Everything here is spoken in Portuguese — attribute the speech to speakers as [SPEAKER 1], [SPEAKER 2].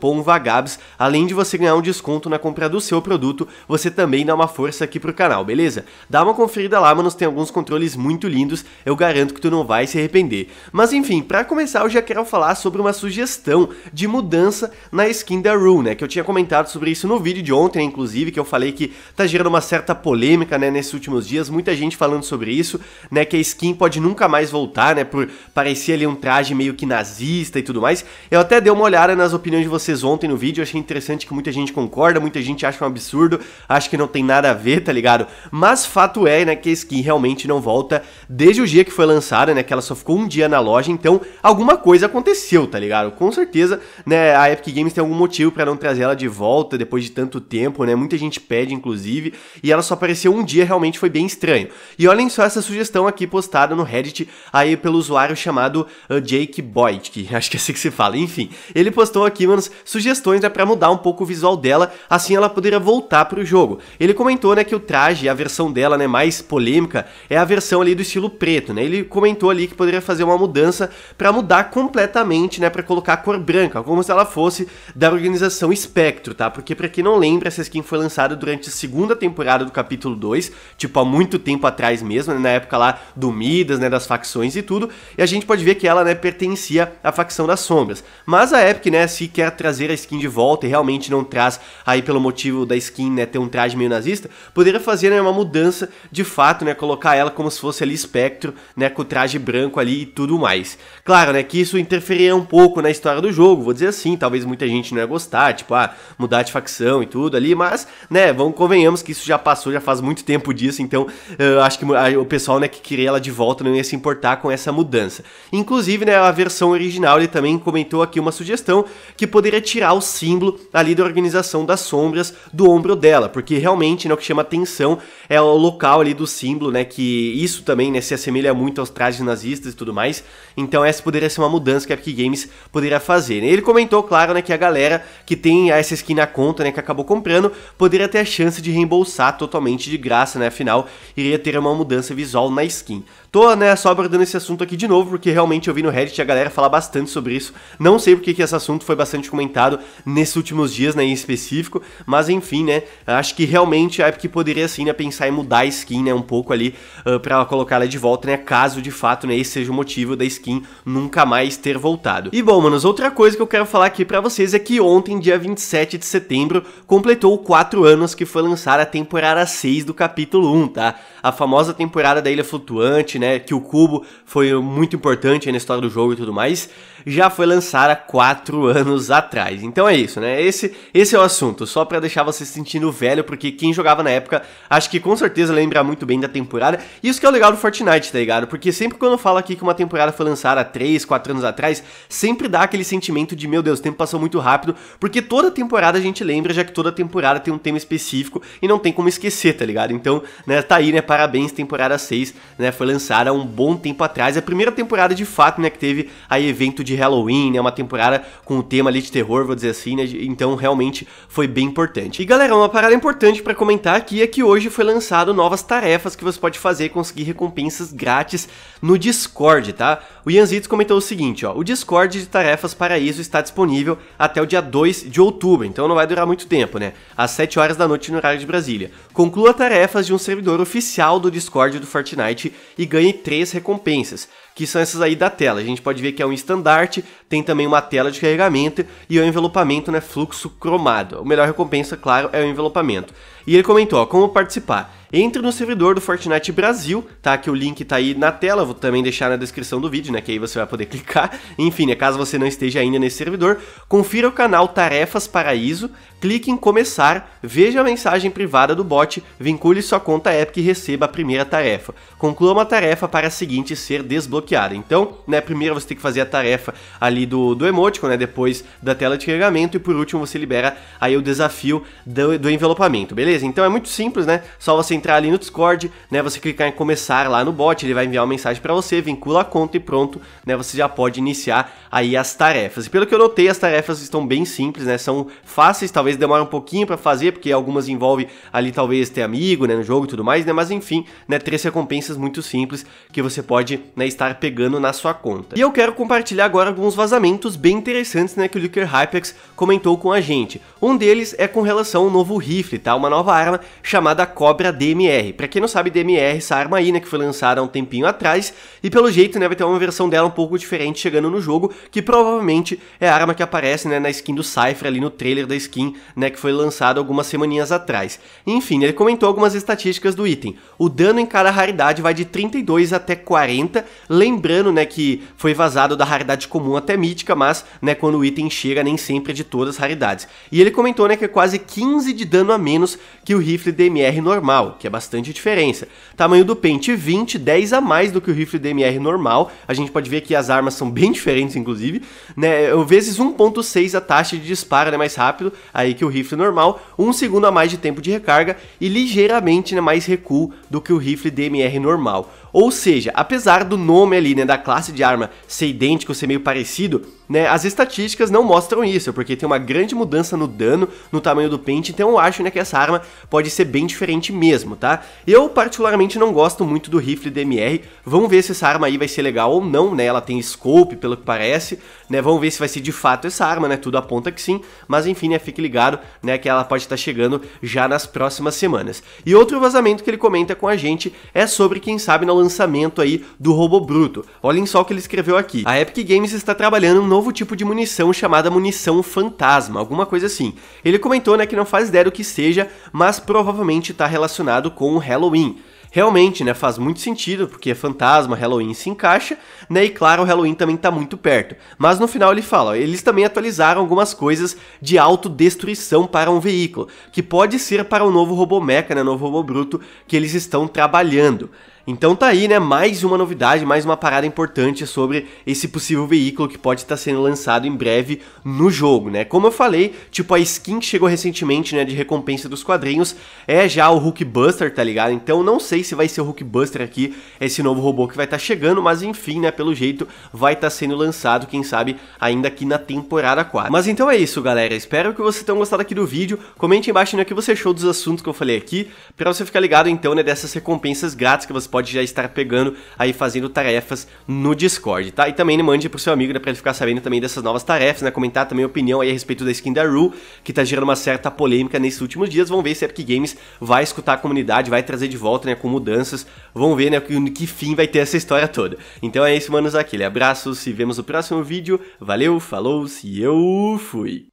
[SPEAKER 1] cupom VAGABS, além de você ganhar um desconto na compra do seu produto, você também dá uma força aqui pro canal, beleza? Dá uma conferida lá, mano, tem alguns controles muito lindos, eu garanto que tu não vai se arrepender. Mas enfim, para começar eu já quero falar sobre uma sugestão de mudança na skin da Rue, né, que eu tinha comentado sobre isso no vídeo de ontem, inclusive, que eu falei que tá gerando uma certa polêmica, né, nesses últimos dias, muita gente falando sobre isso, né, que a skin pode nunca mais voltar, né, por parecer ali um traje meio que nazista e tudo mais. Eu até dei uma olhada nas opiniões de vocês vocês ontem no vídeo, eu achei interessante que muita gente concorda, muita gente acha um absurdo, acha que não tem nada a ver, tá ligado? Mas fato é, né, que a skin realmente não volta desde o dia que foi lançada, né, que ela só ficou um dia na loja, então alguma coisa aconteceu, tá ligado? Com certeza, né, a Epic Games tem algum motivo para não trazer ela de volta depois de tanto tempo, né? Muita gente pede, inclusive, e ela só apareceu um dia, realmente foi bem estranho. E olhem só essa sugestão aqui postada no Reddit aí pelo usuário chamado ah, Jake Boyd, que acho que é assim que se fala. Enfim, ele postou aqui, manos, sugestões né, para mudar um pouco o visual dela, assim ela poderia voltar para o jogo. Ele comentou né, que o traje, a versão dela né, mais polêmica, é a versão ali do estilo preto. Né? Ele comentou ali que poderia fazer uma mudança para mudar completamente, né, para colocar a cor branca, como se ela fosse da organização Espectro, tá? Porque para quem não lembra, essa skin foi lançada durante a segunda temporada do capítulo 2, tipo há muito tempo atrás mesmo, né, na época lá do Midas, né, das facções e tudo, e a gente pode ver que ela, né, pertencia à facção das sombras. Mas a Epic, né, se quer trazer trazer a skin de volta e realmente não traz aí pelo motivo da skin, né, ter um traje meio nazista, poderia fazer né, uma mudança de fato, né, colocar ela como se fosse ali espectro, né, com o traje branco ali e tudo mais. Claro, né, que isso interferiria um pouco na história do jogo, vou dizer assim, talvez muita gente não ia gostar, tipo, ah, mudar de facção e tudo ali, mas, né, vamos convenhamos que isso já passou, já faz muito tempo disso, então eh, eu acho que o pessoal, né, que queria ela de volta não ia se importar com essa mudança. Inclusive, né, a versão original ele também comentou aqui uma sugestão que poderia poderia tirar o símbolo ali da organização das sombras do ombro dela, porque realmente né, o que chama atenção é o local ali do símbolo, né? Que isso também né, se assemelha muito aos trajes nazistas e tudo mais. Então essa poderia ser uma mudança que a Epic Games poderia fazer. Né? Ele comentou, claro, né, que a galera que tem essa skin na conta, né, que acabou comprando, poderia ter a chance de reembolsar totalmente de graça, né? Afinal, iria ter uma mudança visual na skin. Tô, né, só abordando esse assunto aqui de novo, porque realmente eu vi no Reddit a galera falar bastante sobre isso. Não sei porque que esse assunto foi bastante comentado comentado nesses últimos dias, né, em específico, mas enfim, né, acho que realmente a Epic poderia sim, né, pensar em mudar a skin, né, um pouco ali uh, ah, para colocar ela de volta, né, caso de fato, né, esse seja o motivo da skin nunca mais ter voltado. E bom, manos, outra coisa que eu quero falar aqui para vocês é que ontem, dia 27 de setembro, completou 4 anos que foi lançada a temporada 6 do capítulo 1, tá? A famosa temporada da Ilha Flutuante, né, que o cubo foi muito importante na história do jogo e tudo mais, já foi lançada 4 anos atrás trás. Então é isso, né? Esse, esse é o assunto, só para deixar você se sentindo velho, porque quem jogava na época, acho que com certeza lembra muito bem da temporada. Isso que é o legal do Fortnite, tá ligado? Porque sempre quando eu falo aqui que uma temporada foi lançada 3, 4 anos atrás, sempre dá aquele sentimento de, meu Deus, o tempo passou muito rápido, porque toda temporada a gente lembra, já que toda temporada tem um tema específico e não tem como esquecer, tá ligado? Então, né, tá aí, né? Parabéns, temporada 6, né? Foi lançada um bom tempo atrás. É a primeira temporada de fato, né, que teve aí evento de Halloween, né? Uma temporada com o tema ali de terror, vou dizer assim, né? Então realmente foi bem importante. E galera, uma parada importante para comentar aqui é que hoje foi lançado novas tarefas que você pode fazer e conseguir recompensas grátis no Discord, tá? O Ianzitos comentou o seguinte, ó, o Discord de tarefas para isso está disponível até o dia 2 de outubro, então não vai durar muito tempo, né? Às 7 horas da noite no horário de Brasília. Conclua tarefas de um servidor oficial do Discord do Fortnite e ganhe 3 recompensas que são essas aí da tela. A gente pode ver que é um estandarte, tem também uma tela de carregamento e o é envelopamento, né, fluxo cromado. A melhor recompensa, claro, é o envelopamento. E ele comentou, ó, como participar? entre no servidor do Fortnite Brasil, tá? Que o link tá aí na tela, vou também deixar na descrição do vídeo, né? Que aí você vai poder clicar. Enfim, né, caso você não esteja ainda nesse servidor, confira o canal Tarefas Paraíso, clique em começar, veja a mensagem privada do bot, vincule sua conta Epic e receba a primeira tarefa. Conclua uma tarefa para a seguinte ser desbloqueada. Então, né, primeiro você tem que fazer a tarefa ali do, do emoticon, né, depois da tela de carregamento e por último você libera aí o desafio do, do envelopamento, beleza? Então é muito simples, né, só você entrar ali no Discord, né? Você clicar em começar lá no bot, ele vai enviar uma mensagem para você, vincula a conta e pronto, né? Você já pode iniciar aí as tarefas. E pelo que eu notei, as tarefas estão bem simples, né? São fáceis, talvez demore um pouquinho para fazer, porque algumas envolvem ali talvez ter amigo, né, no jogo e tudo mais, né? Mas enfim, né, três recompensas muito simples que você pode, né, estar pegando na sua conta. E eu quero compartilhar agora alguns vazamentos bem interessantes, né, que o Licker Hypex comentou com a gente. Um deles é com relação ao novo rifle, tá? Uma nova arma chamada Cobra D DMR. Para quem não sabe, DMR, essa arma aí, né, que foi lançada há um tempinho atrás, e pelo jeito, né, vai ter uma versão dela um pouco diferente chegando no jogo, que provavelmente é a arma que aparece, né, na skin do Cypher ali no trailer da skin, né, que foi lançado algumas semaninhas atrás. Enfim, ele comentou algumas estatísticas do item. O dano em cada raridade vai de 32 até 40, lembrando, né, que foi vazado da raridade comum até mítica, mas, né, quando o item chega nem sempre é de todas as raridades. E ele comentou, né, que é quase 15 de dano a menos que o rifle DMR normal que é bastante diferença. Tamanho do pente 20, 10 a mais do que o rifle DMR normal. A gente pode ver que as armas são bem diferentes, inclusive. Né? Vezes 1.6 a taxa de disparo, né? Mais rápido aí que o rifle normal. 1 um segundo a mais de tempo de recarga e ligeiramente né, mais recuo do que o rifle DMR normal. Ou seja, apesar do nome ali, né, da classe de arma ser idêntico, ser meio parecido, né, as estatísticas não mostram isso, porque tem uma grande mudança no dano, no tamanho do pente, então eu acho, né, que essa arma pode ser bem diferente mesmo, tá? Eu particularmente não gosto muito do rifle DMR, vamos ver se essa arma aí vai ser legal ou não, né, ela tem scope, pelo que parece, né, vamos ver se vai ser de fato essa arma, né, tudo aponta que sim, mas enfim, né, fique ligado, né, que ela pode estar chegando já nas próximas semanas. E outro vazamento que ele comenta com a gente é sobre, quem sabe, na lançamento aí do Robo Bruto. Olhem só o que ele escreveu aqui. A Epic Games está trabalhando um novo tipo de munição chamada munição fantasma, alguma coisa assim. Ele comentou né, que não faz ideia do que seja, mas provavelmente está relacionado com o Halloween realmente, né, faz muito sentido, porque fantasma, Halloween se encaixa, né, e claro, o Halloween também está muito perto. Mas no final ele fala, ó, eles também atualizaram algumas coisas de autodestruição para um veículo, que pode ser para o novo novo Robomeca, né, novo Bruto que eles estão trabalhando. Então tá aí, né, mais uma novidade, mais uma parada importante sobre esse possível veículo que pode estar tá sendo lançado em breve no jogo, né? Como eu falei, tipo a skin que chegou recentemente, né, de recompensa dos quadrinhos, é já o Hulkbuster, tá ligado? Então não sei se vai ser o Hulkbuster aqui, esse novo robô que vai estar tá chegando, mas enfim, né, pelo jeito vai estar tá sendo lançado, quem sabe, ainda aqui na temporada 4. Mas então é isso, galera, espero que vocês tenham gostado aqui do vídeo, comente embaixo né, o que você achou dos assuntos que eu falei aqui, pra você ficar ligado então, né, dessas recompensas grátis que você pode pode já estar pegando aí fazendo tarefas no Discord, tá? E também mande pro seu amigo, né, pra ele ficar sabendo também dessas novas tarefas, né? Comentar também a opinião aí a respeito da skin da Rue, que tá gerando uma certa polêmica nesses últimos dias. Vamos ver se a Epic Games vai escutar a comunidade, vai trazer de volta, né, com mudanças. Vamos ver, né, que, que fim vai ter essa história toda. Então é isso, manos, aquele abraço, se vemos no próximo vídeo. Valeu, falou, se eu fui!